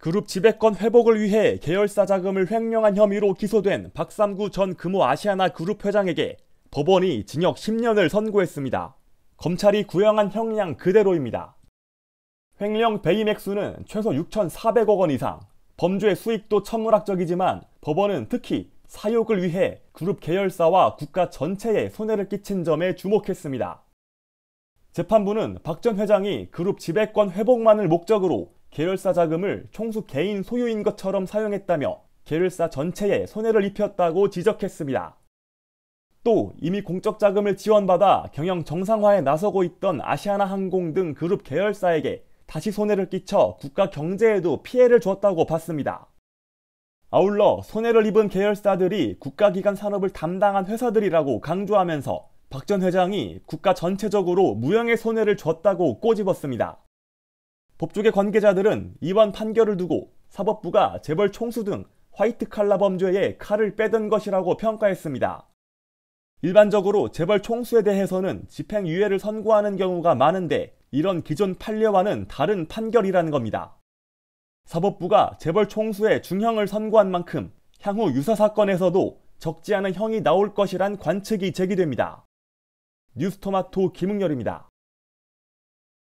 그룹 지배권 회복을 위해 계열사 자금을 횡령한 혐의로 기소된 박삼구 전 금호 아시아나 그룹 회장에게 법원이 징역 10년을 선고했습니다. 검찰이 구형한 형량 그대로입니다. 횡령 배임 액수는 최소 6,400억 원 이상, 범죄 수익도 천문학적이지만 법원은 특히 사욕을 위해 그룹 계열사와 국가 전체에 손해를 끼친 점에 주목했습니다. 재판부는 박 전 회장이 그룹 지배권 회복만을 목적으로 계열사 자금을 총수 개인 소유인 것처럼 사용했다며 계열사 전체에 손해를 입혔다고 지적했습니다. 또 이미 공적 자금을 지원받아 경영 정상화에 나서고 있던 아시아나 항공 등 그룹 계열사에게 다시 손해를 끼쳐 국가 경제에도 피해를 줬다고 봤습니다. 아울러 손해를 입은 계열사들이 국가기관 산업을 담당한 회사들이라고 강조하면서 박 전 회장이 국가 전체적으로 무형의 손해를 줬다고 꼬집었습니다. 법조계 관계자들은 이번 판결을 두고 사법부가 재벌 총수 등 화이트 칼라 범죄에 칼을 빼든 것이라고 평가했습니다. 일반적으로 재벌 총수에 대해서는 집행유예를 선고하는 경우가 많은데 이런 기존 판례와는 다른 판결이라는 겁니다. 사법부가 재벌 총수의 중형을 선고한 만큼 향후 유사 사건에서도 적지 않은 형이 나올 것이란 관측이 제기됩니다. 뉴스토마토 김흥렬입니다